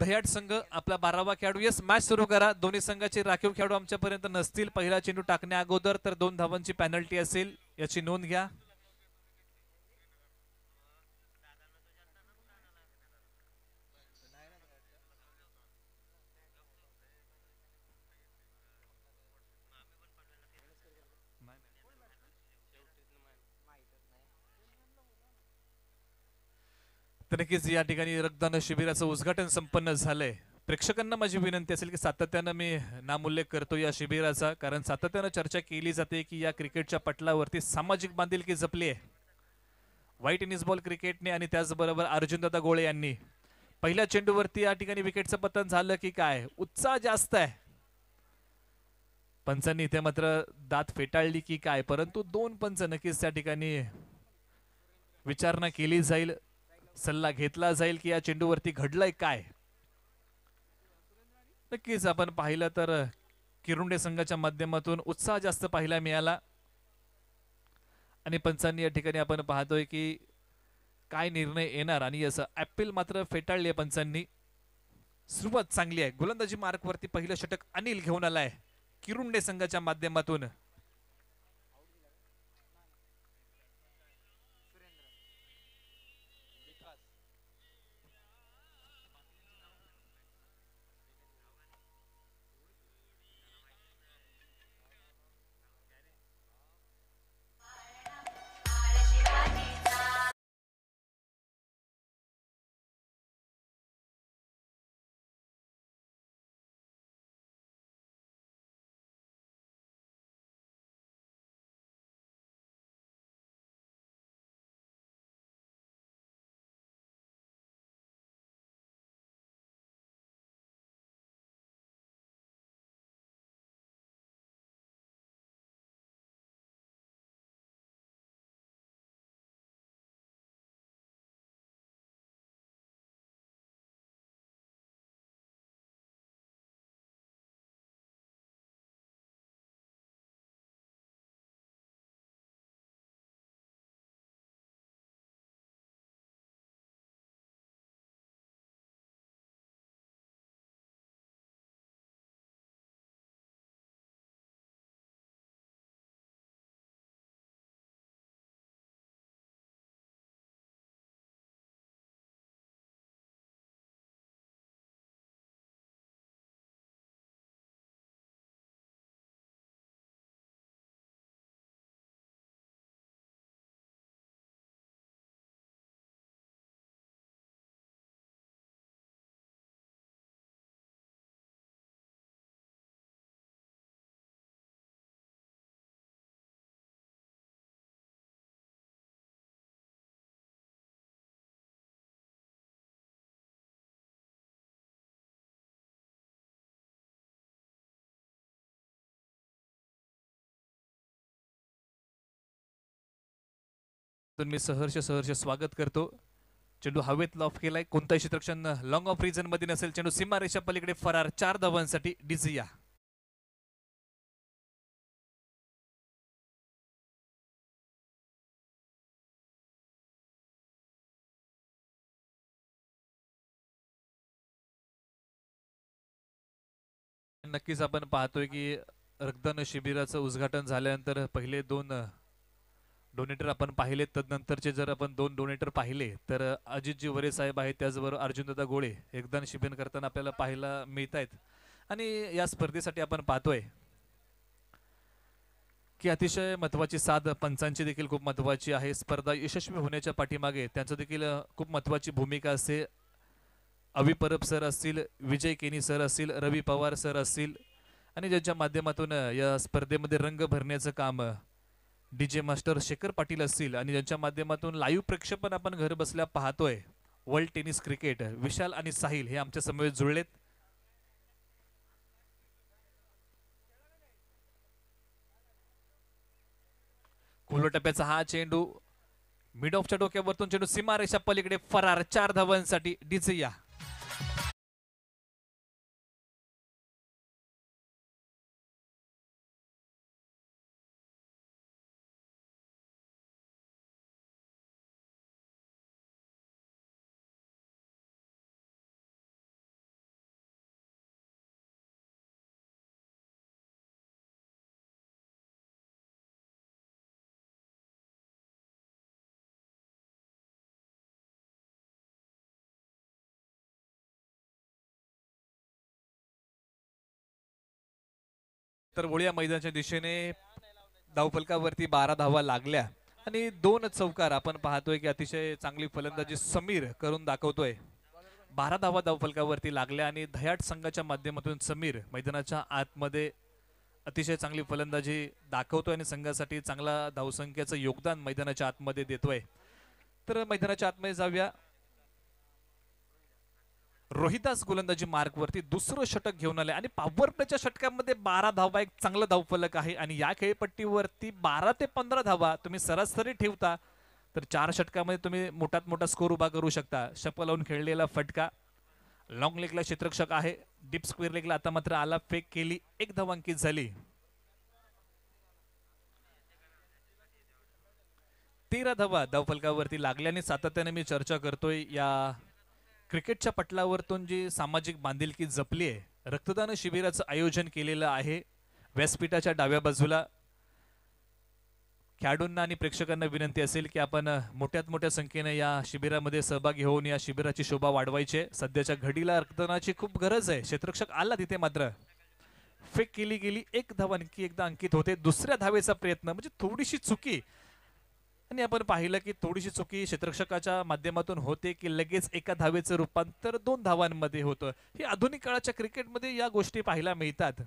दह्याट संघ आपला बारावा खेळाडू येस मॅच सुरू करा दोन्ही संघाचे राखीव खेळाडू आमच्यापर्यंत नसतील पहिला चेंडू टाकण्या अगोदर तर दोन धावांची पॅनल्टी असेल याची नोंद घ्या नक्कीच या ठिकाणी रक्तदान शिबिराचं उद्घाटन संपन्न झालंय प्रेक्षकांना माझी विनंती असेल की सातत्यानं मी उल्लेख करतो या शिबिराचा कारण सातत्यानं चर्चा केली जाते की या क्रिकेटच्या पटलावरती सामाजिक बांधिलकी जपली आहे व्हाईट इनिस बॉल क्रिकेटने आणि त्याचबरोबर अर्जुनदादा गोळे यांनी पहिल्या चेंडूवरती या ठिकाणी विकेटचं पतन झालं की काय उत्साह जास्त आहे पंचांनी इथे मात्र दात फेटाळली की काय परंतु दोन पंच नक्कीच त्या ठिकाणी विचारणा केली जाईल सल्ला घेतला जाईल की या चेंडूवरती घडलंय काय नक्कीच आपण पाहिलं तर किरुंडे संघाच्या माध्यमातून उत्साह जास्त पाहायला मिळाला आणि पंचांनी या ठिकाणी आपण पाहतोय की काय निर्णय येणार आणि असं ऍपिल मात्र फेटाळली आहे पंचांनी सुरुवात चांगली आहे गोलंदाजी मार्कवरती पहिलं षटक अनिल घेऊन आलाय किरुंडे संघाच्या माध्यमातून तर मी सहर्ष सहर्ष स्वागत करतो चेंडू हवेत लॉफ केलाय कोणताही क्षेत्रक्षण लॉंग ऑफ रीजन मध्ये नसेल चेंडू सीमारेषा पलीकडे फरार चार धावांसाठी डिझिया नक्कीच आपण पाहतोय की रक्तदान शिबिराचं उद्घाटन झाल्यानंतर पहिले दोन डोनेटर आपण पाहिले तदनंतरचे जर आपण दोन डोनेटर पाहिले तर अजितजी वरे साहेब आहेत त्याचबरोबर अर्जुनदादा गोळे एकदा शिबिन करताना आपल्याला पाहायला मिळत आहेत आणि या स्पर्धेसाठी आपण पाहतोय की अतिशय महत्वाची साध पंचांची देखील खूप महत्वाची आहे स्पर्धा यशस्वी होण्याच्या पाठीमागे त्यांचं देखील खूप महत्वाची भूमिका असते अवि परब सर असतील विजय केनी सर असतील रवी पवार सर असतील आणि ज्यांच्या माध्यमातून या स्पर्धेमध्ये रंग भरण्याचं काम डी मास्टर शेखर पाटील असतील आणि ज्यांच्या माध्यमातून लाईव्ह प्रेक्षेपण आपण घर बसल्या पाहतोय वर्ल्ड टेनिस क्रिकेट विशाल आणि साहिल हे आमच्या समवेत जुळलेत टप्प्याचा हा चेंडू मिड ऑफच्या डोक्यावरतून चेंडू सीमारेषा पलीकडे फरार चार धावांसाठी या तर मैदानाच्या दिशेने धावफलकावरती बारा धावा लागल्या आणि दोन चौकार आपण पाहतोय की अतिशय चांगली फलंदाजी समीर करून दाखवतोय बारा धावा धावफलकावरती लागल्या आणि धयाट संघाच्या माध्यमातून समीर मैदानाच्या आतमध्ये अतिशय चांगली फलंदाजी दाखवतोय आणि संघासाठी चांगला धावसंख्येचं योगदान मैदानाच्या आतमध्ये देतोय तर मैदानाच्या आतमध्ये जाऊया रोहिदास गोलंदाजी मार्कवरती दुसरं षटक घेऊन आले आणि पॉवर प्लेच्या षटकामध्ये बारा धावा एक चांगलं धावफलक आहे आणि या खेळपट्टीवरती बारा ते पंधरा धावा तुम्ही सरासरी ठेवता तर चार षटकामध्ये तुम्ही मोठात मोठा स्कोर उभा करू शकता शप लावून खेळलेला फटका लॉंग लेगला क्षेत्रक्षक आहे डीप स्क्वेअर लेगला आता मात्र आला फेक केली एक धावांकित झाली तेरा धावा धावफलकावरती लागल्याने सातत्याने मी चर्चा करतोय या क्रिकेटच्या पटलावरतून जी सामाजिक बांधिलकी जपली आहे रक्तदान शिबिराचं आयोजन केलेलं आहे व्यासपीठाच्या डाव्या बाजूला खेळाडूंना आणि प्रेक्षकांना विनंती असेल की आपण मोठ्यात मोठ्या संख्येने या शिबिरामध्ये सहभागी होऊन या शिबिराची शोभा वाढवायची सध्याच्या घडीला रक्तदानाची खूप गरज आहे क्षेत्रक्षक आला तिथे मात्र फेक केली गेली एक धाव आणखी एकदा अंकित होते दुसऱ्या धावेचा प्रयत्न म्हणजे थोडीशी चुकी आणि आपण पाहिलं की थोडीशी चुकी क्षेत्रक्षकाच्या माध्यमातून होते की लगेच एका धावेचं रूपांतर दोन धावांमध्ये होतं हे आधुनिक काळाच्या क्रिकेटमध्ये या गोष्टी पाहायला मिळतात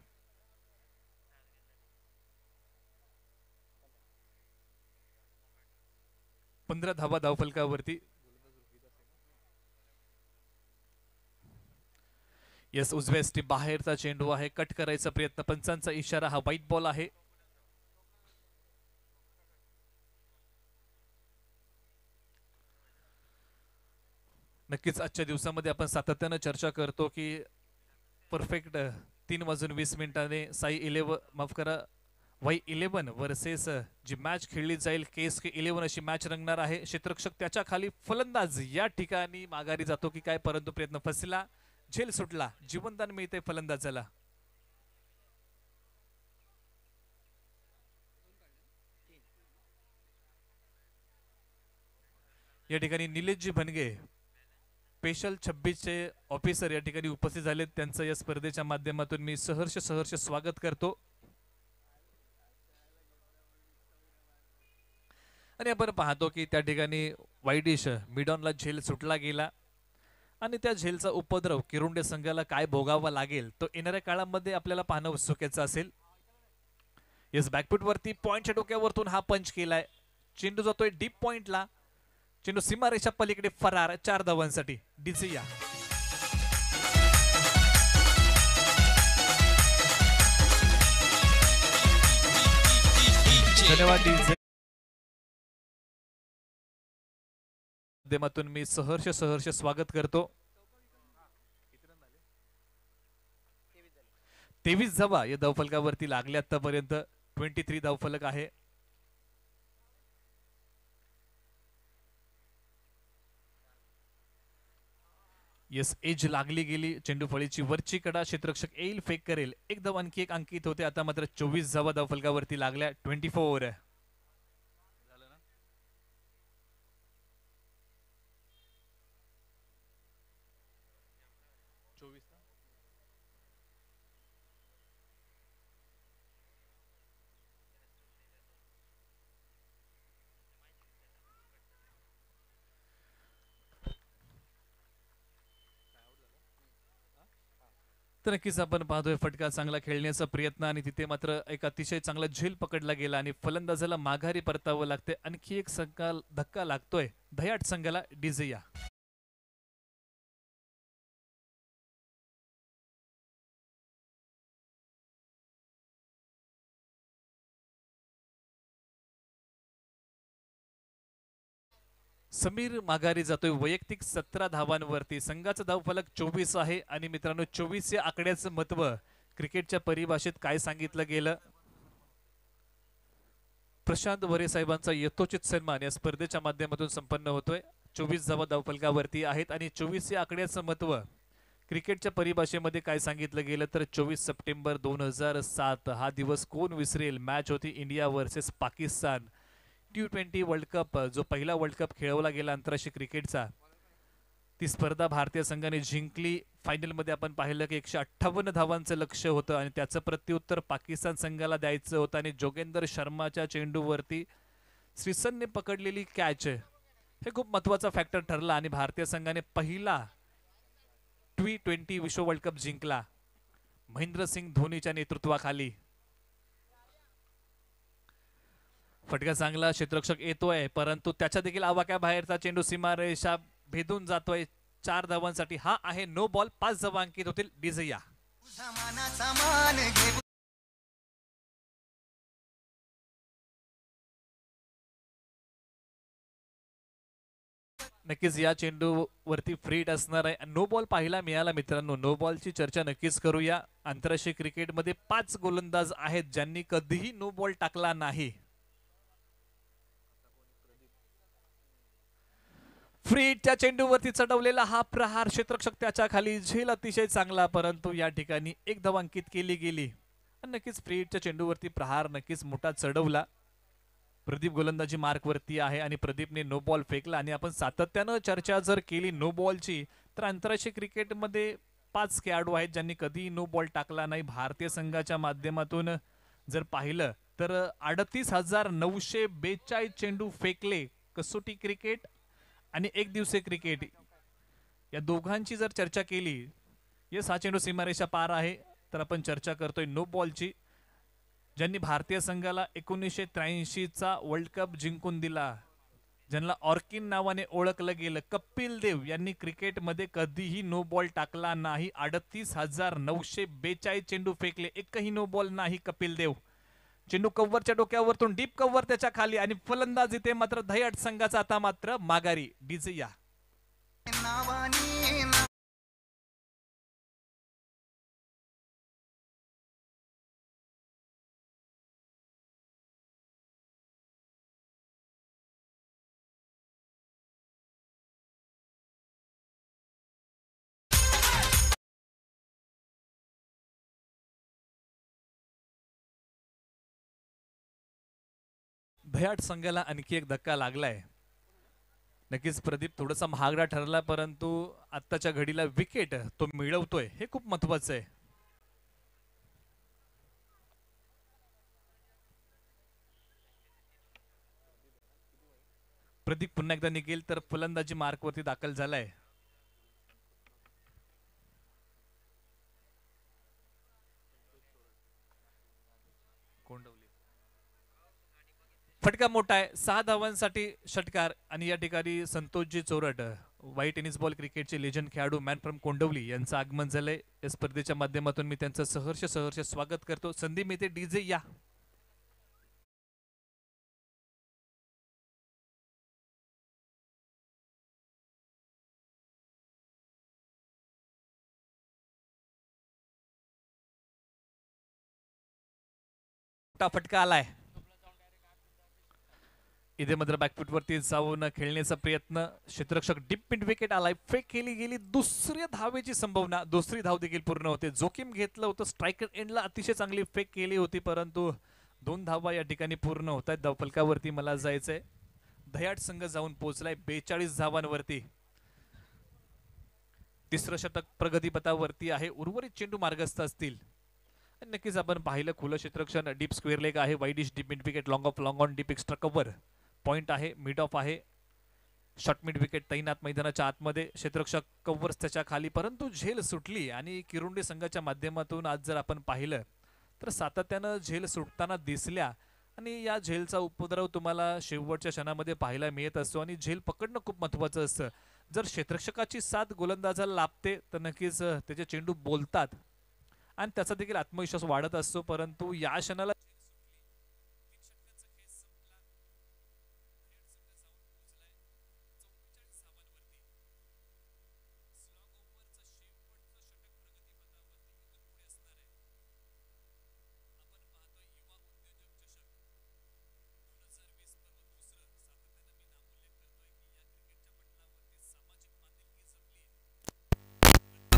पंधरा धावा धावफलकावरती यस उजव्या बाहेरचा चेंडू आहे कट करायचा प्रयत्न पंचांचा इशारा हा व्हाईट बॉल आहे नक्कीच आजच्या दिवसामध्ये आपण सातत्यानं चर्चा करतो की परफेक्ट तीन वाजून वीस मिनिटाने साई इलेवन माफ करा Y eleven versus G match खेळली जाईल केस के इलेवन अशी मॅच रंगणार आहे क्षेत्रक्षक त्याच्या खाली फलंदाज या ठिकाणी माघारी जातो की काय परंतु प्रयत्न फसला झेल सुटला जीवनदान मिळते फलंदाजाला या ठिकाणी निलेशजी भनगे स्पेशल चे ऑफिसर या ठिकाणी उपस्थित झालेत त्यांचं या स्पर्धेच्या माध्यमातून मी सहर्ष सहर्ष स्वागत करतो आणि आपण पाहतो की त्या ठिकाणी वाईडिश मिडॉनला झेल सुटला गेला आणि त्या झेलचा उपद्रव किरुंडे संघाला काय भोगावा लागेल तो येणाऱ्या काळामध्ये आपल्याला पाहणं उत्सुकेचं असेल येस वरती पॉईंटच्या डोक्यावरतून हा पंच केलाय चेंडू जातोय डीप पॉइंटला चेंडू सीमारेषा पलीकडे फरार चार धावांसाठी डिझिया धन्यवाद माध्यमातून मी सहर्ष सहर्ष स्वागत करतो तेवीस धावा या धावफलकावरती लागल्या आतापर्यंत ट्वेंटी थ्री धावफलक आहे यस एज लागली गेली चेंडूफळीची वरची कडा क्षेत्रक्षक येईल फेक करेल एकदम आणखी एक अंकित होते आता मात्र चोवीस जवळ धावफलकावरती लागल्या ट्वेंटी फोर तर नक्कीच आपण पाहतोय फटका चांगला खेळण्याचा प्रयत्न आणि तिथे मात्र एक अतिशय चांगला झेल पकडला गेला आणि फलंदाजाला माघारी परतावं लागते आणखी एक संकाल धक्का लागतोय दयाट संघाला डिझेया समीर माघारी जातोय वैयक्तिक सतरा धावांवरती संघाचा धावफलक चोवीस आहे आणि मित्रांनो चोवीस या आकड्याचं महत्व क्रिकेटच्या परिभाषेत काय सांगितलं गेलं प्रशांत वरे साहेबांचा यथोचित सन्मान या स्पर्धेच्या माध्यमातून संपन्न होतोय चोवीस धावा धावफलकावरती आहेत आणि चोवीस या आकड्याचं महत्व क्रिकेटच्या परिभाषेमध्ये काय सांगितलं गेलं तर चोवीस सप्टेंबर दोन हजार सात हा दिवस कोण विसरेल मॅच होती India versus Pakistan T twenty World Cup जो पहिला वर्ल्ड कप खेळवला गेला आंतरराष्ट्रीय क्रिकेटचा ती स्पर्धा भारतीय संघाने जिंकली फायनलमध्ये आपण पाहिलं की एकशे अठ्ठावन्न धावांचं लक्ष होतं आणि त्याचं प्रत्युत्तर पाकिस्तान संघाला द्यायचं होतं आणि जोगेंदर शर्माच्या चेंडूवरती श्रीसनने पकडलेली कॅच हे खूप महत्त्वाचा फॅक्टर ठरला आणि भारतीय संघाने पहिला ट्वी ट्वेंटी विश्व वर्ल्ड कप जिंकला महेंद्रसिंग धोनीच्या नेतृत्वाखाली फटका चांगला क्षेत्ररक्षक येतोय परंतु त्याच्या देखील आवाक्या बाहेरचा चेंडू सीमारेषा भेदून जातोय चार धावांसाठी हा आहे नो बॉल पाच धावांकित होतील डिझिया नक्कीच या चेंडू वरती फ्रीट असणार आहे नो बॉल पाहायला मिळाला मित्रांनो नो बॉलची चर्चा नक्कीच करूया आंतरराष्ट्रीय क्रिकेटमध्ये पाच गोलंदाज आहेत ज्यांनी कधीही नो बॉल टाकला नाही फ्री त्या चेंडूवरती चढवलेला हा प्रहार क्षेत्रक्षक त्याच्या खाली झेल अतिशय चांगला परंतु या ठिकाणी एक धवांकित केली गेली नक्कीच फ्रीटच्या चेंडूवरती प्रहार नक्कीच मोठा चढवला प्रदीप गोलंदाजी मार्कवरती आहे आणि प्रदीपने नो बॉल फेकला आणि आपण सातत्यानं चर्चा जर केली नो बॉलची तर आंतरराष्ट्रीय क्रिकेटमध्ये पाच खेळाडू आहेत ज्यांनी कधी नो बॉल टाकला नाही भारतीय संघाच्या माध्यमातून जर पाहिलं तर अडतीस हजार नऊशे बेचाळीस चेंडू फेकले कसोटी क्रिकेट आणि एक दिवसीय क्रिकेट या दोघांची जर चर्चा केली हे साचेंडू सीमारेषा पार आहे तर आपण चर्चा करतोय नो बॉलची ज्यांनी भारतीय संघाला एकोणीसशे त्र्याऐंशीचा वर्ल्ड कप जिंकून दिला ज्यांना ऑर्किन नावाने ओळखलं गेलं कपिल देव यांनी क्रिकेटमध्ये कधीही नो बॉल टाकला नाही अडतीस हजार नऊशे बेचाळीस चेंडू फेकले एकही नो बॉल नाही कपिल देव चेंडू कव्हरच्या डोक्यावरतून डीप कव्हर त्याच्या खाली आणि फलंदाज इथे मात्र धयट संघाचा आता मात्र माघारी डीजे या भयाट संघाला आणखी एक धक्का लागलाय नक्कीच प्रदीप थोडासा महागडा ठरला परंतु आत्ताच्या घडीला विकेट तो मिळवतोय हे खूप महत्वाचं आहे प्रदीप पुन्हा एकदा निघेल तर फलंदाजी मार्कवरती दाखल झालाय फटका मोठा आहे सहा धावांसाठी षटकार आणि या ठिकाणी Santoshji Chorat white tennis ball क्रिकेटचे लेजंड खेळाडू मॅन फ्रॉम कोंडवली यांचं आगमन झालंय या स्पर्धेच्या माध्यमातून मी त्यांचं सहर्ष सहर्ष स्वागत करतो संधी ते डीजे या फटका आलाय इथे मात्र बॅकफुटवरती जाऊन खेळण्याचा प्रयत्न क्षेत्ररक्षक डीप मिड विकेट आलाय फेक केली गेली दुसऱ्या धावेची संभावना दुसरी धाव देखील पूर्ण होते जोखीम घेतलं होतं स्ट्रायकर एंडला अतिशय चांगली फेक केली होती परंतु दोन धावा या ठिकाणी पूर्ण होत आहेत मला जायचंय दयाट संघ जाऊन पोहोचलाय बेचाळीस धावांवरती तिसरं शतक प्रगतीपथावरती आहे उर्वरित चेंडू मार्गस्थ असतील नक्कीच आपण पाहिलं खुलं क्षेत्रक्षण डीप स्क्वेअर लेग आहे wideish deep mid wicket long off long on deep extra cover point आहे मिड ऑफ आहे शॉर्ट मिड विकेट तैनात मैदानाच्या आतमध्ये क्षेत्रक्षक कव्वर्स त्याच्या खाली परंतु झेल सुटली आणि किरुंडी संघाच्या माध्यमातून आज जर आपण पाहिलं तर सातत्यानं झेल सुटताना दिसल्या आणि या झेलचा उपद्रव तुम्हाला शेवटच्या क्षणामध्ये पाहायला मिळत असतो आणि झेल पकडणं खूप महत्त्वाचं असतं जर क्षेत्रक्षकाची साथ गोलंदाजाला लाभते तर नक्कीच त्याचे चेंडू बोलतात आणि त्याचा देखील आत्मविश्वास वाढत असतो परंतु या क्षणाला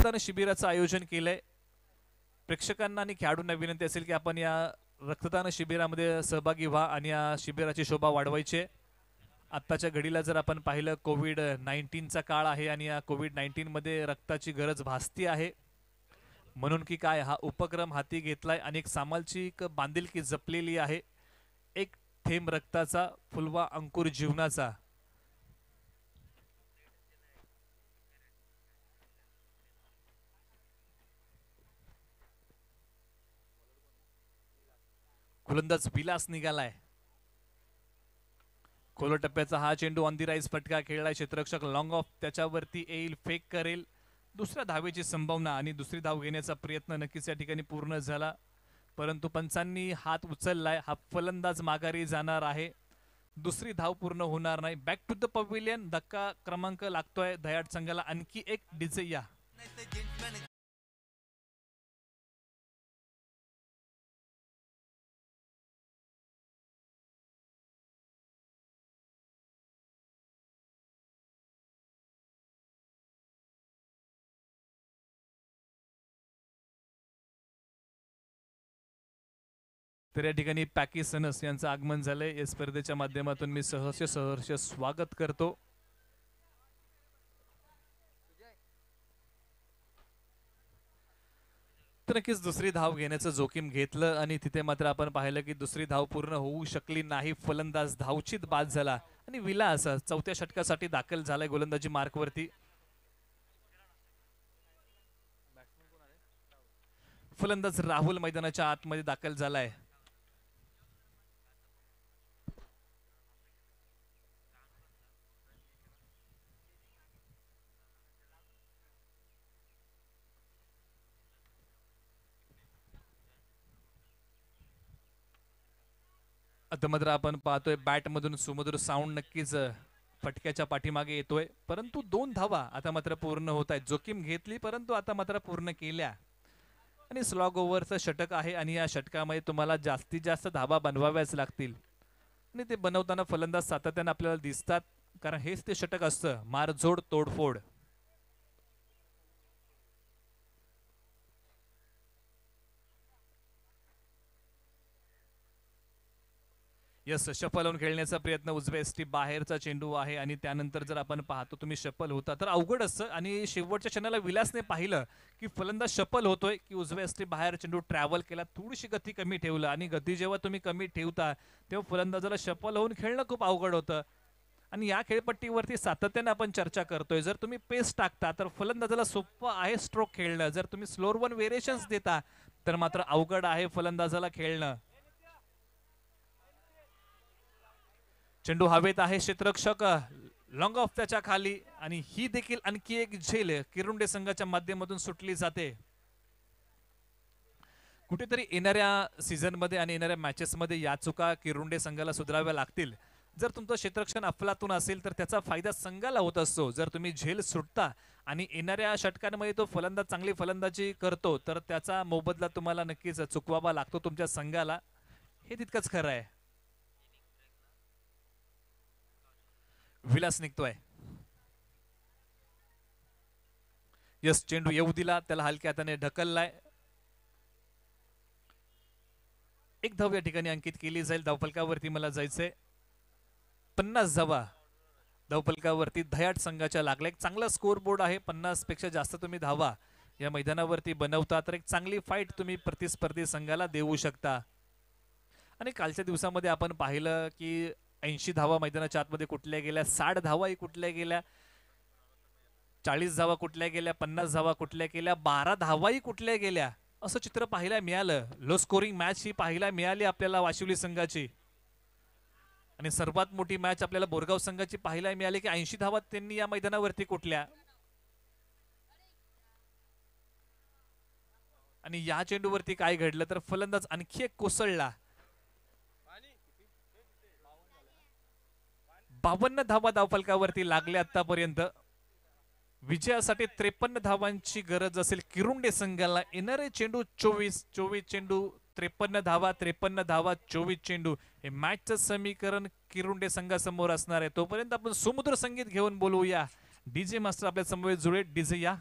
रक्तदान शिबिराचं आयोजन केलंय प्रेक्षकांना आणि खेळाडूंना विनंती असेल की आपण या रक्तदान शिबिरामध्ये सहभागी व्हा आणि या शिबिराची शोभा वाढवायची आत्ताच्या घडीला जर आपण पाहिलं कोविड नाईन्टीनचा काळ आहे आणि या कोविड नाईन्टीनमध्ये रक्ताची गरज भासती आहे म्हणून की काय हा उपक्रम हाती घेतलाय आणि एक सामाजिक बांधिलकी जपलेली आहे एक थेंब रक्ताचा फुलवा अंकुर जीवनाचा गोलंदाज विलास निघालाय खोल टप्प्याचा हा चेंडू ऑन दी राईस फटका खेळलाय क्षेत्ररक्षक लॉंग ऑफ त्याच्यावरती येईल फेक करेल दुसऱ्या धावेची संभावना आणि दुसरी धाव घेण्याचा प्रयत्न नक्कीच या ठिकाणी पूर्ण झाला परंतु पंचांनी हात उचललाय हा फलंदाज माघारी जाणार आहे दुसरी धाव पूर्ण होणार नाही बॅक टू द पवेलियन धक्का क्रमांक लागतोय दयाड संघाला आणखी एक डिझे या तर या ठिकाणी पॅकी सनस यांचं आगमन झालंय या स्पर्धेच्या माध्यमातून मी सहर्ष सहर्ष स्वागत करतो नक्कीच दुसरी धाव घेण्याचं जोखीम घेतलं आणि तिथे मात्र आपण पाहिलं की दुसरी धाव पूर्ण होऊ शकली नाही फलंदाज धावचीत बाद झाला आणि विला असा चौथ्या षटकासाठी दाखल झालाय गोलंदाजी मार्कवरती फलंदाज राहुल मैदानाच्या आतमध्ये दाखल झालाय मात्र आपण पाहतोय बॅटमधून सुमधुर साऊंड नक्कीच फटक्याच्या पाठीमागे येतोय परंतु दोन धावा आता मात्र पूर्ण होत आहेत जोखीम घेतली परंतु आता मात्र पूर्ण केल्या आणि स्लॉग ओव्हरचं षटक आहे आणि या षटकामध्ये तुम्हाला जास्तीत जास्त धावा बनवाव्याच लागतील आणि ते बनवताना फलंदाज सातत्यानं आपल्याला दिसतात कारण हेच ते षटक असतं मारझोड तोडफोड यस शफल होऊन खेळण्याचा प्रयत्न उजव्या टी बाहेरचा चेंडू आहे आणि त्यानंतर जर आपण पाहतो तुम्ही शपल होता तर अवघड असतं आणि शेवटच्या क्षणाला विलासने पाहिलं की फलंदाज शपल होतोय की उजव्या टी बाहेर चेंडू ट्रॅव्हल केला थोडीशी गती कमी ठेवलं आणि गती जेव्हा तुम्ही कमी ठेवता तेव्हा फलंदाजाला शपल होऊन खेळणं खूप अवघड होतं आणि या खेळपट्टीवरती सातत्याने आपण चर्चा करतोय जर तुम्ही पेस टाकता तर फलंदाजाला सोपं आहे स्ट्रोक खेळणं जर तुम्ही स्लोर वन व्हेरिएशन्स देता तर मात्र अवघड आहे फलंदाजाला खेळणं चेंडू हवेत आहे क्षेत्रक्षक लॉंग ऑफ त्याच्या खाली आणि ही देखील आणखी एक झेल किरुंडे संघाच्या माध्यमातून सुटली जाते कुठेतरी येणाऱ्या सीझन मध्ये आणि येणाऱ्या मॅचेस मध्ये या चुका किरुंडे संघाला सुधाराव्या लागतील जर तुमचं क्षेत्रक्षण अफलातून असेल तर त्याचा फायदा संघाला होत असतो जर तुम्ही झेल सुटता आणि येणाऱ्या षटकांमध्ये तो फलंदाज चांगली फलंदाजी करतो तर त्याचा मोबदला तुम्हाला नक्कीच चुकवावा लागतो तुमच्या संघाला हे तितकंच खरं आहे विलास निघतोय यस चेंडू येऊ दिला त्याला हलक्या हाताने ढकललाय एक धाव या ठिकाणी अंकित केली जाईल धावफलकावरती मला जायचंय पन्नास धावा धावफलकावरती दयाट संघाच्या लागला एक चांगला स्कोर बोर्ड आहे पन्नास पेक्षा जास्त तुम्ही धावा या मैदानावरती बनवता तर एक चांगली फाईट तुम्ही प्रतिस्पर्धी संघाला देऊ शकता आणि कालच्या दिवसामध्ये आपण पाहिलं की ऐंशी धावा मैदानाच्या आतमध्ये कुठल्या गेल्या साठ धावाही कुठल्या गेल्या चाळीस धावा कुठल्या गेल्या पन्नास धावा कुठल्या गेल्या बारा धावाही कुठल्या गेल्या असं चित्र पाहायला मिळालं लो स्कोरिंग मॅच ही पाहायला मिळाली आपल्याला वाशिवली संघाची आणि सर्वात मोठी मॅच आपल्याला बोरगाव संघाची पाहायला मिळाली की ऐंशी धावा त्यांनी या मैदानावरती कुठल्या आणि या चेंडूवरती काय घडलं तर फलंदाज आणखी एक कोसळला बावन्न धावा धावफलकावरती लागले आतापर्यंत विजयासाठी त्रेपन्न धावांची गरज असेल किरुंडे संघाला येणारे चेंडू चोवीस चोवीस चेंडू त्रेपन्न धावा त्रेपन्न धावा चोवीस चेंडू हे मॅचचं समीकरण किरुंडे संघासमोर असणार आहे तोपर्यंत आपण सुमुद्र संगीत घेऊन बोलूया डीजे मास्टर आपल्या समोर जुळे डीजे या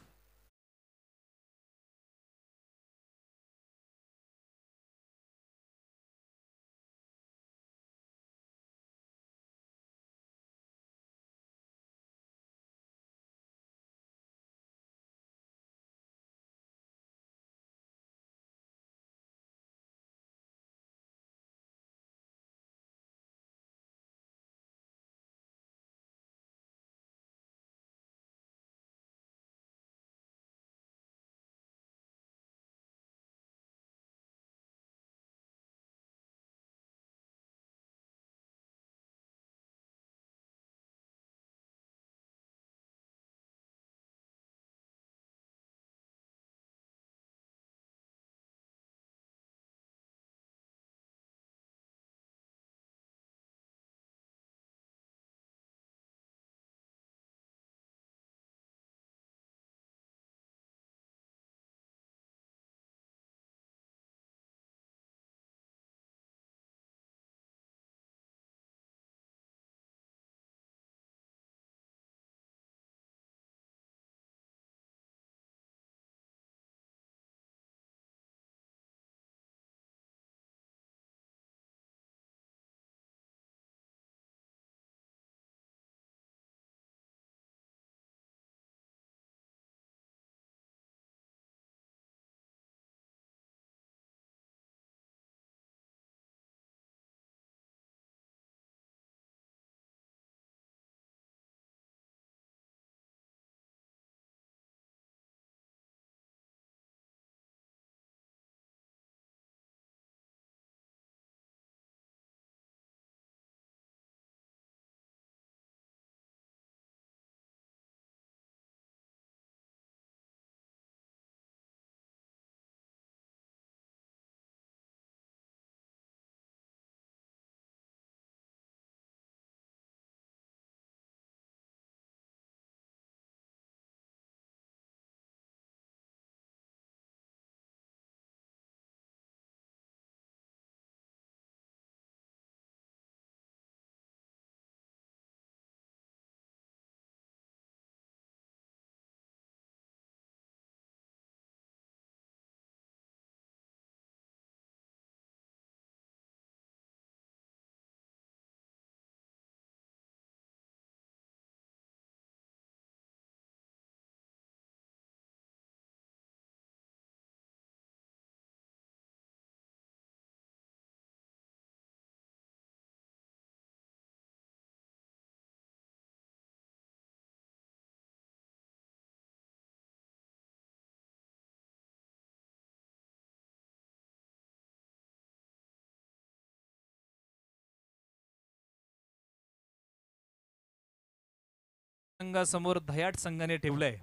संघासमोर धयाट संघाने ठेवलंय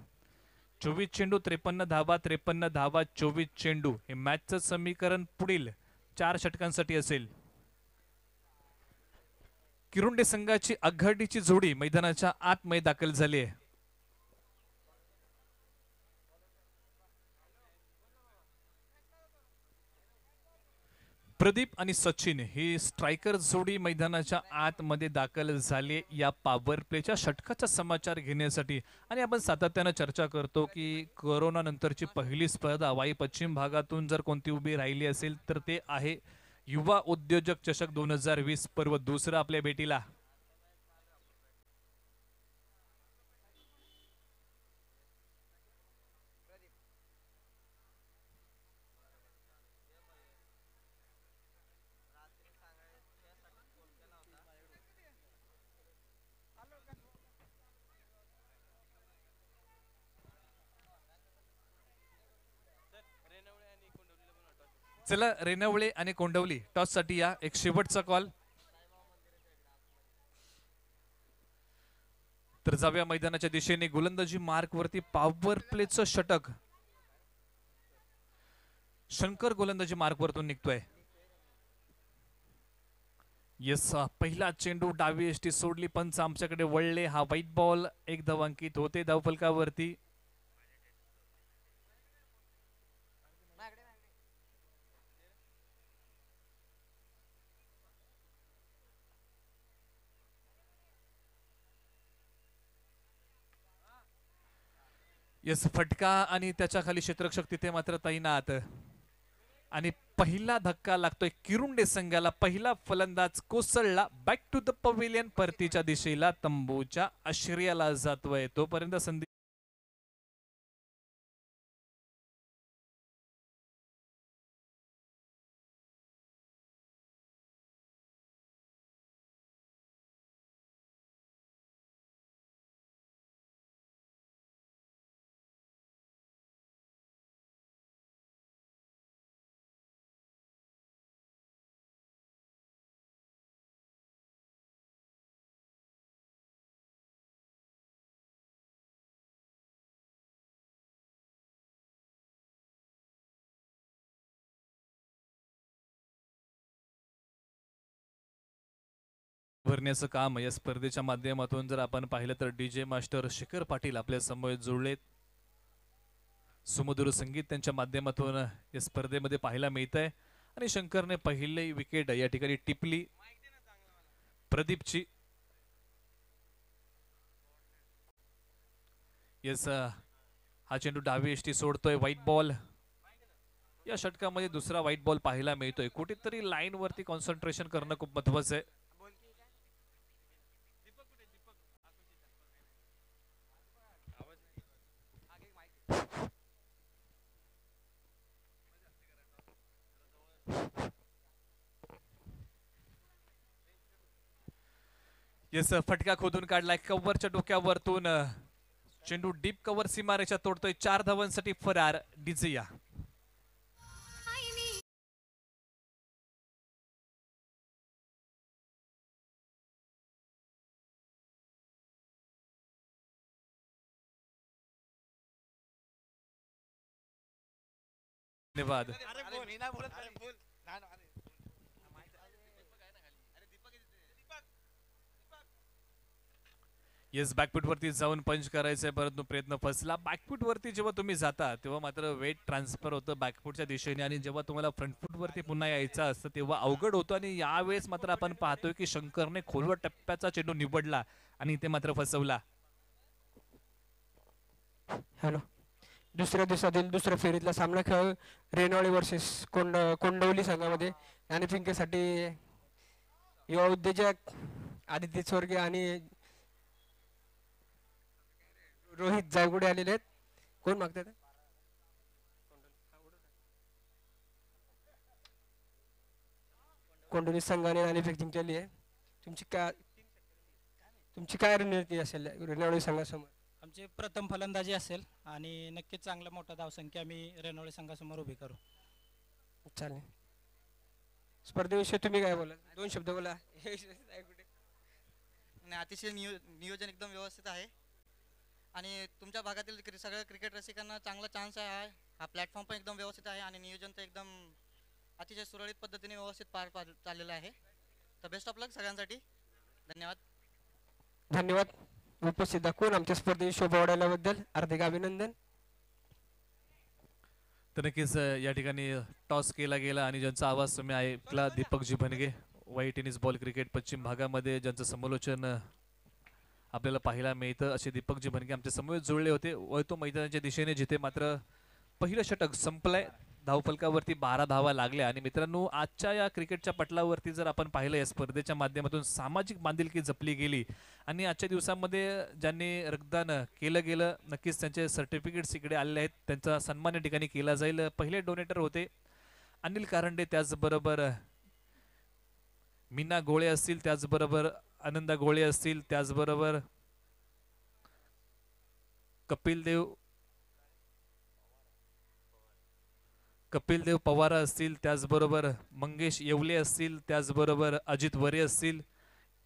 चोवीस चेंडू त्रेपन्न धावा त्रेपन्न धावा चोवीस चेंडू हे मॅचचं समीकरण पुढील चार षटकांसाठी असेल किरुंडे संघाची आघाडीची जोडी मैदानाच्या आतमध्ये दाखल झाली आहे प्रदीप आणि सचिन ही स्ट्रायकर जोडी मैदानाच्या आतमध्ये दाखल झाले या पॉवर प्लेच्या षटकाचा समाचार घेण्यासाठी आणि आपण सातत्यानं चर्चा करतो की करोना नंतरची पहिली स्पर्धा वाई पश्चिम भागातून जर कोणती उभी राहिली असेल तर ते आहे युवा उद्योजक चषक दोन हजार वीस पर्व दुसरं आपल्या भेटीला चला आणि कोंडवली टॉस साठी या एक शेवटचा कॉल तर जाव्या मैदानाच्या दिशेने गोलंदाजी मार्क वरती पॉवर प्लेच षटक शंकर गोलंदाजी मार्क वरतून निघतोय येस पहिला चेंडू डावी टी सोडली पंच आमच्याकडे वळले हा व्हाईट बॉल एक धवांकित होते धावफलकावरती येस फटका आणि त्याच्या खाली क्षेत्रक्षक तिथे मात्र तैनात आणि पहिला धक्का लागतोय किरुंडे संघाला पहिला फलंदाज कोसळला बॅक टू द पवेलियन परतीच्या दिशेला तंबूच्या आश्रयाला जातोय तोपर्यंत संधी भरण्याचं काम या स्पर्धेच्या माध्यमातून जर आपण पाहिलं तर डीजे मास्टर शिखर पाटील आपल्या समोर जुळले सुमधुर संगीत त्यांच्या माध्यमातून या स्पर्धेमध्ये पाहायला मिळत आहे आणि शंकरने पहिले विकेट या ठिकाणी टिपली प्रदीपची येस uh, हा चेंडू डावी एष्टी सोडतोय व्हाईट बॉल या षटकामध्ये दुसरा व्हाईट बॉल पाहायला मिळतोय कुठेतरी वरती कॉन्सन्ट्रेशन करणं खूप महत्वाचं आहे येस फटका खोदून काढलाय कव्हरच्या डोक्यावरतून चेंडू डीप कव्हर सीमारेच्या तोडतोय चार धावांसाठी फरार डिझिया धन्यवाद येस बॅकफूट वरती जाऊन पंच करायचं परंतु प्रयत्न फसला बॅकफूट वरती जेव्हा तुम्ही जाता तेव्हा मात्र वेट ट्रान्सफर होतं बॅकफूटच्या दिशेने आणि जेव्हा तुम्हाला फ्रंटफूट वरती पुन्हा यायचं असतं तेव्हा अवघड होतो आणि यावेळेस मात्र आपण पाहतोय की शंकरने खोलवर टप्प्याचा चेंडू निवडला आणि ते मात्र फसवला हॅलो दुसऱ्या दिवसातील दुसऱ्या फेरीतला सामना खेळ रेनवाळी वर्सेस कोंड कोंडवली संघामध्ये आणि फिंकेसाठी युवा उद्योजक आदित्य स्वर्गीय आणि रोहित जायगुडे आलेले आहेत कोण मागतात कोंडोली संघाने नाणेफेक जिंकलेली आहे तुमची काय तुमची काय रणनीती असेल रेणावळी संघासमोर जे प्रथम फलंदाजी असेल आणि नक्कीच चांगला मोठा संख्या आम्ही रेनोळे संघासमोर उभी करू चालेल स्पर्धेविषयी तुम्ही काय बोला दोन शब्द बोला आणि अतिशय नियोजन एकदम व्यवस्थित आहे आणि तुमच्या भागातील सगळ्या क्रिकेट रसिकांना चांगला चान्स आहे हा प्लॅटफॉर्म पण एकदम व्यवस्थित आहे आणि नियोजन तर एकदम अतिशय सुरळीत पद्धतीने व्यवस्थित पार पार चाललेलं आहे तर बेस्ट ऑफ लक सगळ्यांसाठी धन्यवाद धन्यवाद उपस्थित दाखवून आमच्या स्पर्धेची शोभा वाढवल्याबद्दल हार्दिक अभिनंदन तर नक्कीच या ठिकाणी टॉस केला गेला आणि ज्यांचा आवाज तुम्ही ऐकला दीपकजी भनगे वाईट टेनिस बॉल क्रिकेट पश्चिम भागामध्ये ज्यांचं समालोचन आपल्याला पाहायला मिळतं असे दीपकजी भनगे आमच्या समोर जुळले होते वळतो मैदानाच्या दिशेने जिथे मात्र पहिलं षटक संपलंय धावफलकावरती बारा धावा लागल्या आणि मित्रांनो आजच्या या क्रिकेटच्या पटलावरती जर आपण पाहिलं या स्पर्धेच्या माध्यमातून सामाजिक बांधिलकी जपली गेली आणि आजच्या दिवसामध्ये ज्यांनी रक्तदान केलं गेलं नक्कीच त्यांचे सर्टिफिकेट्स इकडे आलेले आहेत त्यांचा सन्मान या ठिकाणी केला जाईल पहिले डोनेटर होते अनिल कारंडे त्याचबरोबर मीना गोळे असतील त्याचबरोबर आनंदा गोळे असतील त्याचबरोबर कपिल देव कपिलदेव पवार असतील त्याचबरोबर मंगेश येवले असतील त्याचबरोबर अजित वरे असतील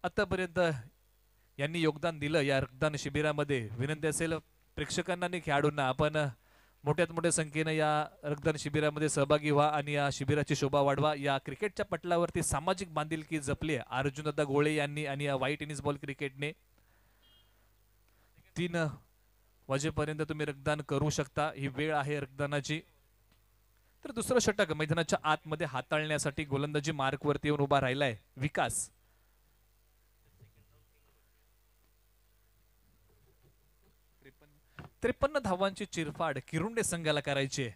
आतापर्यंत यांनी योगदान दिलं या रक्तदान शिबिरामध्ये विनंती असेल प्रेक्षकांना आणि खेळाडूंना आपण मोठ्यात मोठ्या संख्येनं या रक्तदान शिबिरामध्ये सहभागी व्हा आणि या शिबिराची शोभा वाढवा या क्रिकेटच्या पटलावरती सामाजिक बांधिलकी जपली अर्जुनदा गोळे यांनी आणि या वाईट टेनिस बॉल क्रिकेटने तीन वाजेपर्यंत तुम्ही रक्तदान करू शकता ही वेळ आहे रक्तदानाची तर दुसरं षटक मैदानाच्या आतमध्ये हाताळण्यासाठी गोलंदाजी मार्कवरती येऊन उभा राहिलाय विकास त्रेपन्न धावांची चिरफाड किरुंडे संघाला करायची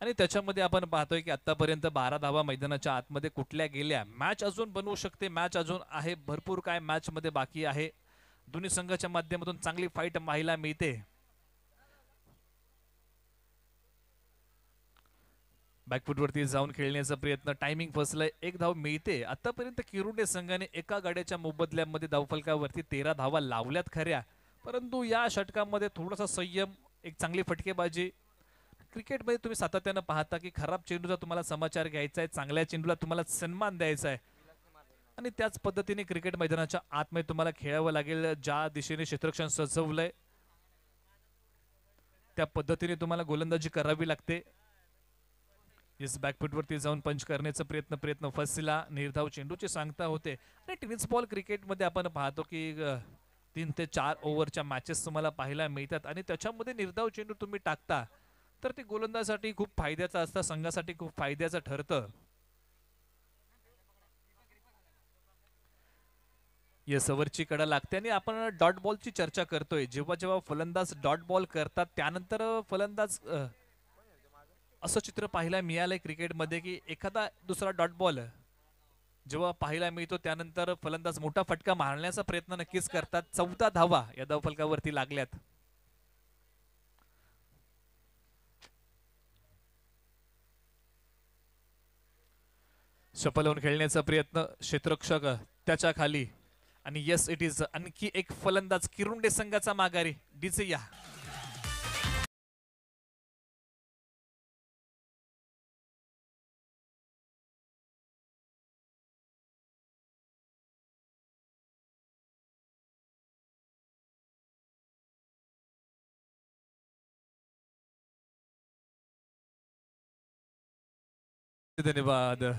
आणि त्याच्यामध्ये आपण पाहतोय की आतापर्यंत बारा धावा मैदानाच्या आतमध्ये कुठल्या गेल्या मॅच अजून बनवू शकते मॅच अजून आहे भरपूर काय मॅच मध्ये बाकी आहे दोन्ही संघाच्या माध्यमातून चांगली फाईट पाहायला मिळते वरती जाऊन खेळण्याचा प्रयत्न टायमिंग फसलाय एक धाव मिळते आतापर्यंत किरुंडे संघाने एका गाड्याच्या मोबदल्यामध्ये धावफलकावरती तेरा धावा लावल्यात खऱ्या परंतु या षटकामध्ये थोडासा संयम एक चांगली फटकेबाजी क्रिकेटमध्ये तुम्ही सातत्यानं पाहता की खराब चेंडूचा तुम्हाला समाचार घ्यायचा आहे चांगल्या चेंडूला तुम्हाला सन्मान द्यायचा आहे आणि त्याच पद्धतीने क्रिकेट मैदानाच्या आतमध्ये तुम्हाला खेळावं लागेल ज्या दिशेने क्षेत्रक्षण सजवलंय त्या पद्धतीने तुम्हाला गोलंदाजी करावी लागते येस बॅकफुटवरती जाऊन पंच करण्याचा प्रयत्न प्रयत्न फसला निर्धाव चेंडूचे सांगता होते आणि टेनिस बॉल क्रिकेटमध्ये आपण पाहतो की तीन ते चार ओव्हरच्या मॅचेस तुम्हाला पाहायला मिळतात आणि त्याच्यामध्ये निर्धाव चेंडू तुम्ही टाकता तर ते गोलंदाजासाठी खूप फायद्याचा असतं संघासाठी खूप फायद्याचं ठरतं येस कडा लागते आणि आपण डॉट बॉलची चर्चा करतोय जेव्हा जेव्हा फलंदाज डॉट बॉल करतात त्यानंतर फलंदाज असं चित्र पाहायला मिळालंय क्रिकेटमध्ये की एखादा दुसरा डॉट बॉल जेव्हा पाहायला मिळतो त्यानंतर फलंदाज मोठा फटका मारण्याचा प्रयत्न नक्कीच करतात चौथा धावा या धावफलकावरती लागल्यात शफल होऊन खेळण्याचा प्रयत्न क्षेत्रक्षक त्याच्या खाली आणि यस इट इज आणखी एक फलंदाज किरुंडे संघाचा माघारी डिझे या Tá nevada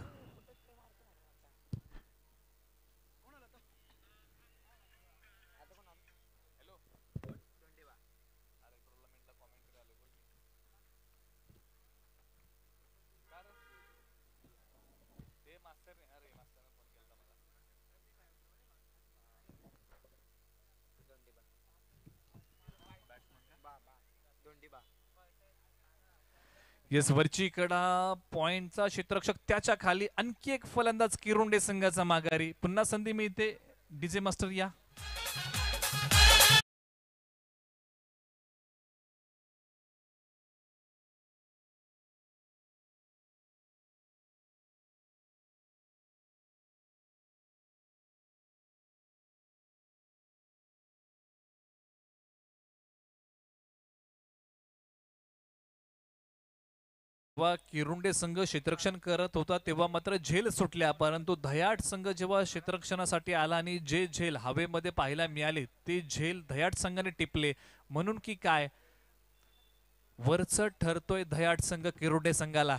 येस वरची कडा पॉइंटचा क्षेत्ररक्षक त्याच्या खाली आणखी एक फलंदाज किरुंडे संघाचा माघारी पुन्हा संधी मिळते डीजे मास्टर या जेव्हा किरुंडे संघ क्षेत्ररक्षण करत होता तेव्हा मात्र झेल सुटल्या परंतु धयाट संघ जेव्हा क्षेत्ररक्षणासाठी आला आणि जे झेल हवेमध्ये पाहायला मिळाले ते झेल धयाट संघाने टिपले म्हणून की काय वरच ठरतोय धयाट संघ किरुंडे संघाला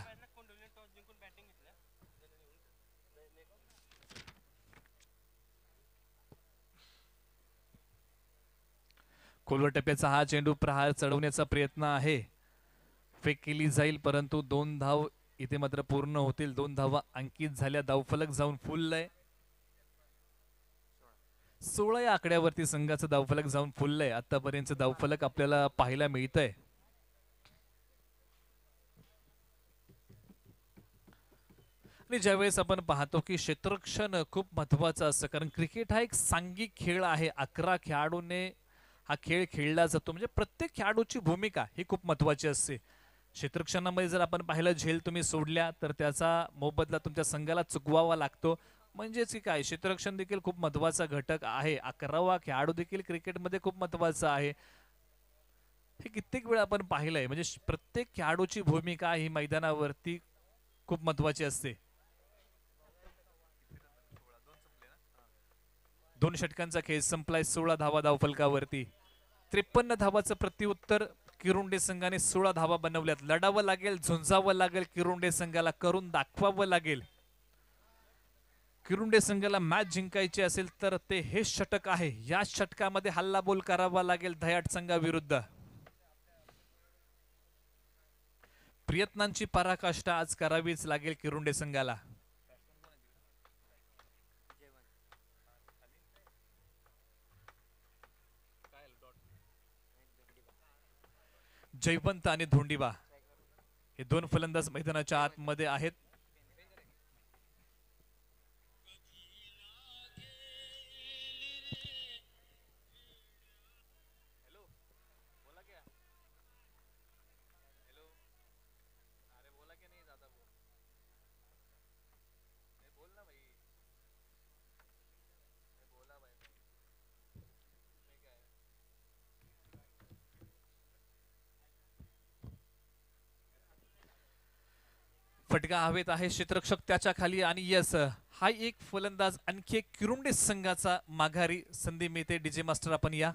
खोलवर टप्प्याचा हा चेंडू प्रहार चढवण्याचा प्रयत्न आहे फेक केली जाईल परंतु दोन धाव इथे मात्र पूर्ण होतील दोन धावा अंकित झाल्या धावफलक जाऊन फुललंय सोळा या आकड्यावरती संघाचं धावफलक जाऊन फुललंय आतापर्यंत धावफलक आपल्याला पाहायला मिळत आहे आणि ज्यावेळेस आपण पाहतो की क्षेत्रक्षण खूप महत्वाचं असतं कारण क्रिकेट हा एक सांघिक खेळ आहे अकरा खेळाडूने हा खेळ खेळला जातो म्हणजे प्रत्येक खेळाडूची भूमिका ही खूप महत्वाची असते क्षेत्रक्षणामध्ये जर आपण पाहिलं झेल तुम्ही सोडल्या तर त्याचा मोबदला तुमच्या संघाला चुकवावा लागतो म्हणजेच की काय क्षेत्ररक्षण देखील खूप महत्वाचा घटक आहे अकरावा खेळाडू देखील क्रिकेटमध्ये खूप महत्वाचा आहे हे कित्येक वेळा आपण पाहिलंय म्हणजे प्रत्येक खेळाडूची भूमिका ही मैदानावरती खूप महत्वाची असते दोन षटकांचा खेळ संपलाय सोळा धावा धावफलकावरती त्रेपन्न धावाचं प्रत्युत्तर किरुंडे संघाने सोळा धावा बनवल्यात लढावं लागेल झुंजावं लागेल किरुंडे संघाला करून दाखवावं लागेल किरुंडे संघाला मॅच जिंकायची असेल तर ते हे षटक आहे या षटकामध्ये हल्लाबोल करावा लागेल धयाट संघाविरुद्ध प्रयत्नांची पराकाष्ठा आज करावीच लागेल किरुंडे संघाला जयवंत आणि धोंडीबा हे दोन फलंदाज मैदानाच्या आतमध्ये आहेत फटका हवेत आहे क्षेत्रक्षक त्याच्या खाली आणि यस हा एक फलंदाज आणखी एक किरुंडे संघाचा माघारी संधी मिळते डीजे मास्टर आपण या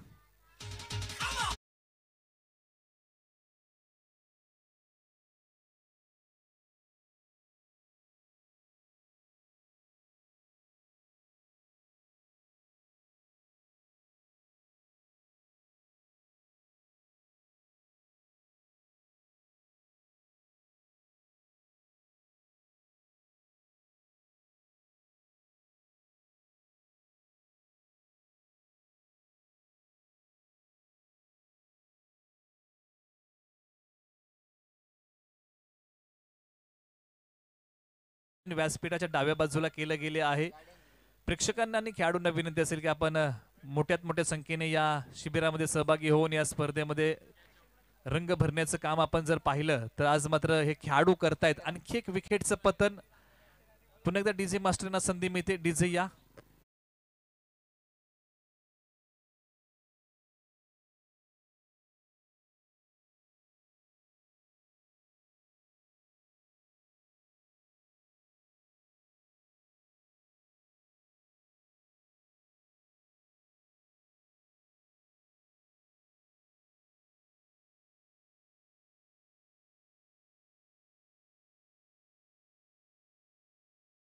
व्यासपीठाच्या डाव्या बाजूला केलं गेले आहे प्रेक्षकांना आणि खेळाडूंना विनंती असेल की आपण मोठ्यात मोठ्या संख्येने या शिबिरामध्ये सहभागी होऊन या स्पर्धेमध्ये रंग भरण्याचं काम आपण जर पाहिलं तर आज मात्र हे खेळाडू करतायत आणखी एक विकेटचं पतन पुन्हा एकदा डीजे मास्टरना संधी मिळते डीजे या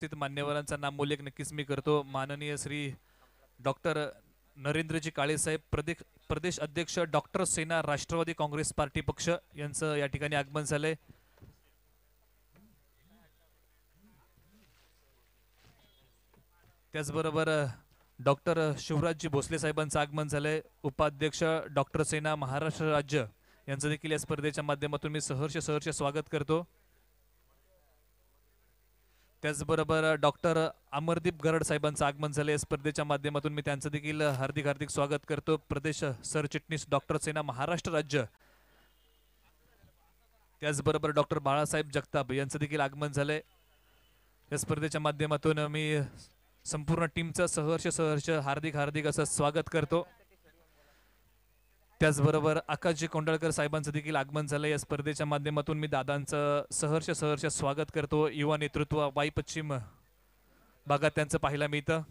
उपस्थित मान्यवरांचा नामोल्लेख नक्कीच मी करतो माननीय श्री डॉक्टर नरेंद्रजी काळेसाहेब प्रदेश प्रदेश अध्यक्ष डॉक्टर सेना राष्ट्रवादी काँग्रेस पार्टी पक्ष यांचं या ठिकाणी आगमन झालंय त्याचबरोबर डॉक्टर शिवराजजी भोसले साहेबांचं आगमन झालंय उपाध्यक्ष डॉक्टर सेना महाराष्ट्र राज्य यांचं देखील या स्पर्धेच्या माध्यमातून मी सहर्ष सहर्ष स्वागत करतो त्याचबरोबर डॉक्टर अमरदीप गरड साहेबांचं आगमन या स्पर्धेच्या माध्यमातून मी त्यांचं देखील हार्दिक हार्दिक स्वागत करतो प्रदेश सरचिटणीस डॉक्टर सेना महाराष्ट्र राज्य त्याचबरोबर डॉक्टर बाळासाहेब जगताप यांचं देखील आगमन झालंय या स्पर्धेच्या माध्यमातून मी संपूर्ण टीमचं सहर्ष सहर्ष हार्दिक हार्दिक असं स्वागत करतो त्याचबरोबर आकाशजी कोंडळकर साहेबांचं देखील आगमन झालं या स्पर्धेच्या माध्यमातून मी दादांचं सहर्ष सहर्ष स्वागत करतो युवा नेतृत्व वाई पश्चिम भागात त्यांचं पाहायला मिळतं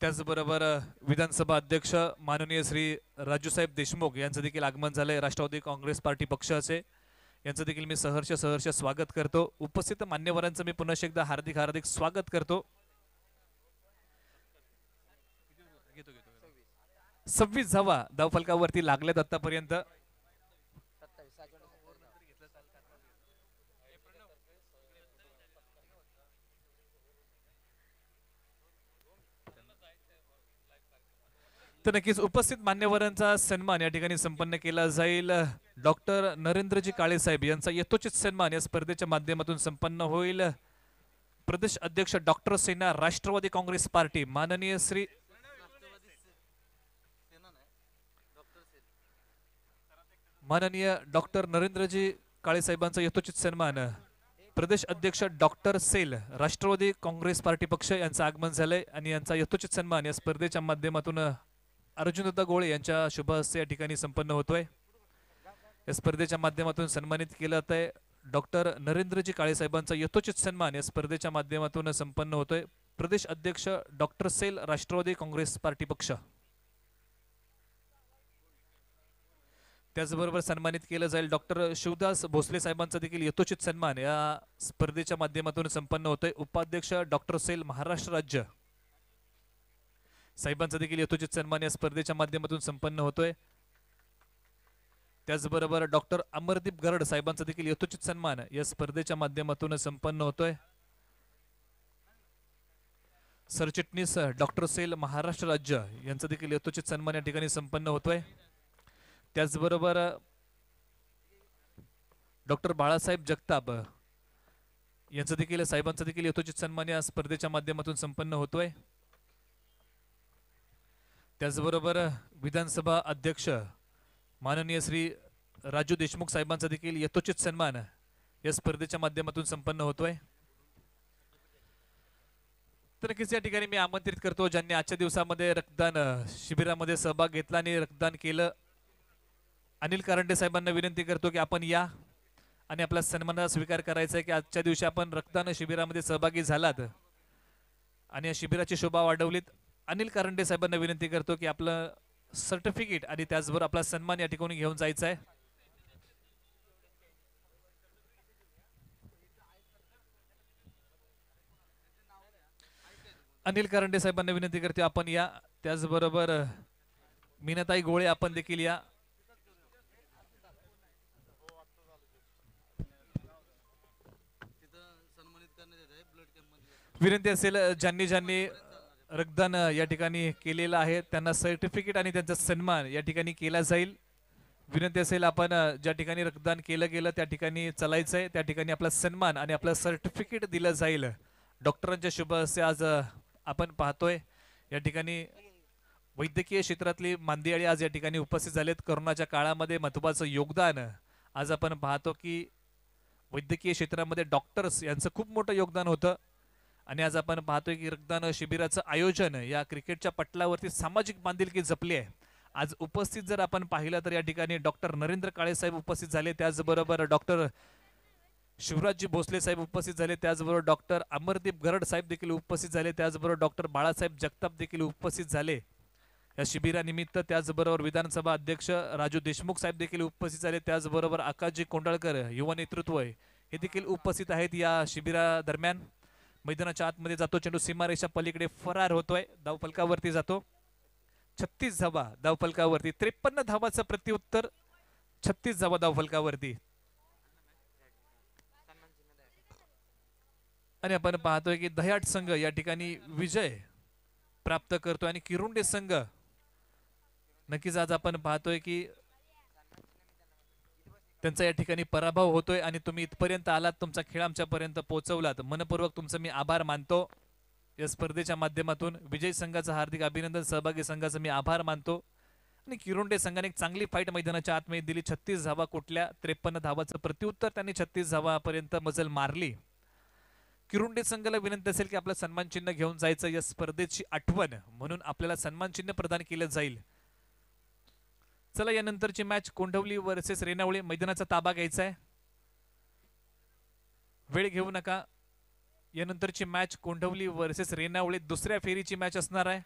त्याचबरोबर विधानसभा अध्यक्ष माननीय श्री राजूसाहेब देशमुख यांचं देखील आगमन झालंय राष्ट्रवादी काँग्रेस पार्टी पक्षाचे यांचं देखील मी सहर्ष सहर्ष स्वागत करतो उपस्थित मान्यवरांचं मी पुन्हा एकदा हार्दिक हार्दिक स्वागत करतो सव्वीस झावा धावफलकावरती लागल्यात आतापर्यंत तर नक्कीच उपस्थित मान्यवरांचा सन्मान या ठिकाणी संपन्न केला जाईल डॉक्टर नरेंद्रजी काळे साहेब यांचा यथोचित सन्मान या स्पर्धेच्या माध्यमातून संपन्न होईल प्रदेश अध्यक्ष डॉक्टर सेना राष्ट्रवादी काँग्रेस पार्टी माननीय श्री माननीय डॉक्टर नरेंद्रजी काळे साहेबांचा यथोचित सन्मान प्रदेश अध्यक्ष doctor cell Rashtravadi Congress party पक्ष यांचं आगमन झालंय आणि यांचा यथोचित सन्मान या स्पर्धेच्या माध्यमातून अर्जुनदा गोळे यांच्या शुभ हस्ते या ठिकाणी संपन्न होतोय या स्पर्धेच्या माध्यमातून सन्मानित केलं जात आहे डॉक्टर नरेंद्रजी काळेसाहेबांचा यथोचित सन्मान या स्पर्धेच्या माध्यमातून संपन्न होतोय प्रदेश अध्यक्ष doctor cell Rashtravadi Congress party पक्ष त्याचबरोबर सन्मानित केलं जाईल डॉक्टर शिवदास भोसले साहेबांचा देखील यथोचित सन्मान या स्पर्धेच्या माध्यमातून संपन्न होतोय उपाध्यक्ष डॉक्टर सेल महाराष्ट्र राज्य साहेबांचा देखील यथोचित सन्मान या स्पर्धेच्या माध्यमातून संपन्न होतोय त्याचबरोबर डॉक्टर अमरदीप गरड साहेबांचा देखील यथोचित सन्मान या स्पर्धेच्या माध्यमातून संपन्न होतोय सरचिटणीस डॉक्टर सेल महाराष्ट्र राज्य यांचा देखील यथोचित सन्मान या ठिकाणी संपन्न होतोय त्याचबरोबर डॉक्टर बाळासाहेब जगताप यांचा देखील साहेबांचा देखील यथोचित सन्मान या स्पर्धेच्या माध्यमातून संपन्न होतोय त्याचबरोबर विधानसभा अध्यक्ष माननीय श्री राजू देशमुख साहेबांचा देखील यथोचित सन्मान या स्पर्धेच्या माध्यमातून संपन्न होतोय तर नक्कीच या ठिकाणी मी आमंत्रित करतो ज्यांनी आजच्या दिवसामध्ये रक्तदान शिबिरामध्ये सहभाग घेतला आणि रक्तदान केलं अनिल कारंडे साहेबांना विनंती करतो की आपण या आणि आपला सन्मान स्वीकार करायचा आहे की आजच्या दिवशी आपण रक्तदान शिबिरामध्ये सहभागी झालात आणि या शिबिराची शोभा वाढवलीत अनिल कारंडे साहेबांना विनंती करतो की आपलं सर्टिफिकेट आणि त्याचबरोबर आपला सन्मान या ठिकाणी घेऊन जायचा आहे अनिल करंडे साहेबांना विनंती करते आपण या त्याचबरोबर मीनाताई गोळे आपण देखील या विनंती असेल ज्यांनी ज्यांनी रक्तदान या ठिकाणी केलेलं आहे त्यांना सर्टिफिकेट आणि त्यांचा सन्मान या ठिकाणी केला जाईल विनंती असेल आपण ज्या ठिकाणी रक्तदान केलं गेलं त्या ठिकाणी चलायचं आहे त्या ठिकाणी आपला सन्मान आणि आपलं सर्टिफिकेट दिलं जाईल डॉक्टरांच्या शुभ असे आज आपण पाहतोय या ठिकाणी वैद्यकीय क्षेत्रातली मांदियाळी आज या ठिकाणी उपस्थित झालेत कोरोनाच्या काळामध्ये महत्वाचं योगदान आज आपण पाहतो की वैद्यकीय क्षेत्रामध्ये डॉक्टर्स यांचं खूप मोठं योगदान होतं आणि आज आपण पाहतोय की रक्तदान शिबिराचं आयोजन या क्रिकेटच्या पटलावरती सामाजिक बांधिलकी जपली आहे आज उपस्थित जर आपण पाहिलं तर या ठिकाणी डॉक्टर नरेंद्र काळे साहेब उपस्थित झाले त्याचबरोबर डॉक्टर शिवराजजी भोसले साहेब उपस्थित झाले त्याचबरोबर डॉक्टर अमरदीप गरड साहेब देखील उपस्थित झाले त्याचबरोबर डॉक्टर बाळासाहेब जगताप देखील उपस्थित झाले या शिबिरानिमित्त त्याचबरोबर विधानसभा अध्यक्ष राजू देशमुख साहेब देखील उपस्थित झाले त्याचबरोबर आकाशजी कोंडाळकर युवा नेतृत्व हे देखील उपस्थित आहेत या शिबिरा दरम्यान मैदानाच्या आतमध्ये जातो चेंडू सीमारेषा पलीकडे फरार होतोय धावफलकावरती जातो छत्तीस धावा धावफलकावरती त्रेपन्न धावाचं प्रत्युत्तर छत्तीस धावा धावफलकावरती आणि आपण पाहतोय की दह्याट संघ या ठिकाणी विजय प्राप्त करतोय आणि किरुंडे संघ नक्कीच आज आपण पाहतोय की त्यांचा या ठिकाणी पराभव होतोय आणि तुम्ही इथपर्यंत आलात तुमचा खेळ आमच्यापर्यंत पोहोचवलात मनपूर्वक तुमचं मी आभार मानतो या स्पर्धेच्या माध्यमातून विजय संघाचं हार्दिक अभिनंदन सहभागी संघाचं मी आभार मानतो आणि किरुंडे संघाने एक चांगली फाईट मैदानाच्या आतमध्ये दिली छत्तीस धावा कुठल्या त्रेपन्न धावाचं प्रत्युत्तर त्यांनी छत्तीस धावापर्यंत मजल मारली किरुंडे संघाला विनंती असेल की आपलं सन्मान चिन्ह घेऊन जायचं या स्पर्धेची आठवण म्हणून आपल्याला सन्मान चिन्ह प्रदान केलं जाईल चला यानंतरची मॅच कोंढवली वर्सेस रेणावळे मैदानाचा ताबा घ्यायचा आहे वेळ घेऊ नका यानंतरची मॅच कोंढवली वर्सेस रेणावळे दुसऱ्या फेरीची मॅच असणार आहे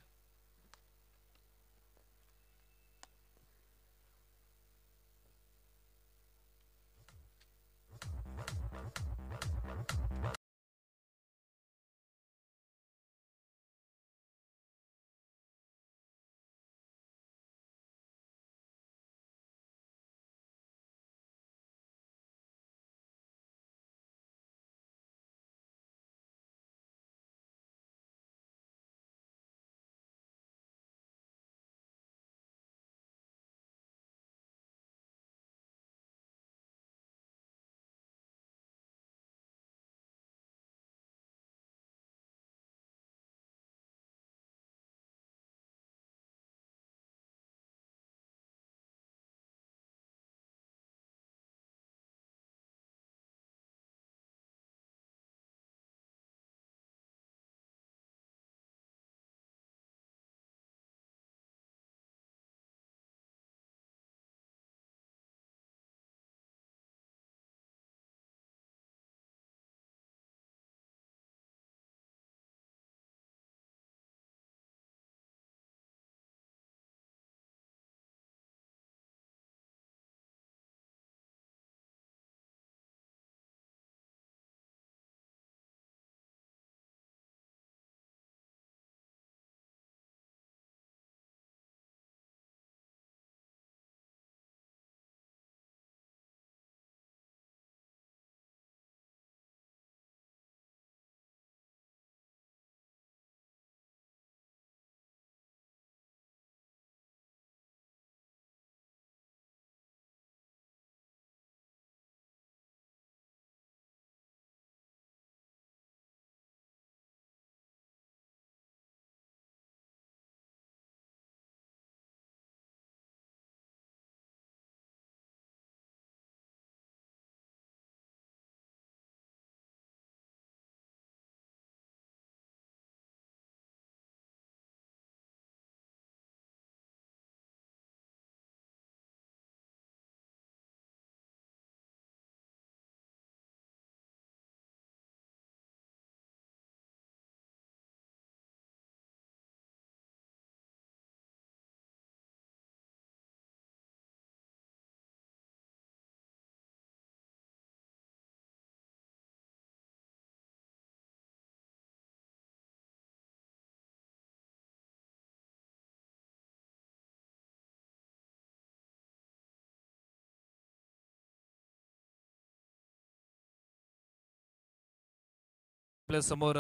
समोर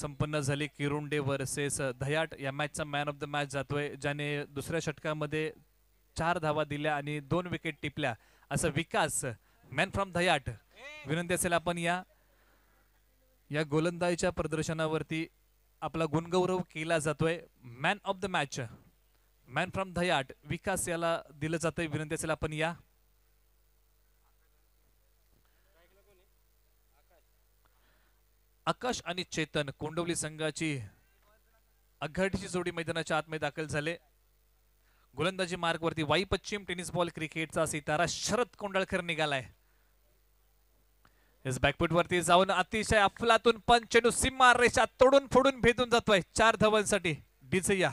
संपन्न झाली किरुंडे वर्सेस धयाट या मॅचचा मॅन ऑफ द मॅच जातोय ज्याने दुसऱ्या षटकामध्ये चार धावा दिल्या आणि दोन विकेट टिपल्या असा विकास मॅन फ्रॉम धयाट विनंती असेल आपण या या गोलंदाजीच्या प्रदर्शनावरती आपला गुणगौरव केला जातोय man of the match man from Dhayat Vikas याला दिलं जातंय विनंती असेल आपण या आकाश आणि चेतन कोंडवली संघाची आघाडीची जोडी मैदानाच्या आतमध्ये दाखल झाले गोलंदाजी वरती वाई पश्चिम टेनिस बॉल क्रिकेटचा सितारा शरद कोंडाळकर निघालाय बॅकपूट वरती जाऊन अतिशय अफलातून पंचनू सीमा रेषा तोडून फोडून भेदून जातोय चार धावांसाठी डिझया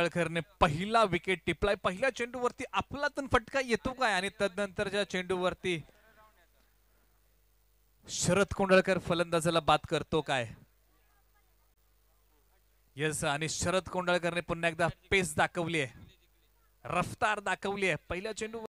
कळखरने पहिला विकेट टिपलाय पहिल्या चेंडूवरती आपला तन फटका येतो काय आणि तदनंतरच्या चेंडूवरती शरद कोंडळकर फलंदाजाला बात करतो काय येस आणि शरद कोंडळकरने पुन्हा एकदा पेस दाखवली आहे रफ्तार दाखवली आहे पहिल्या चेंडू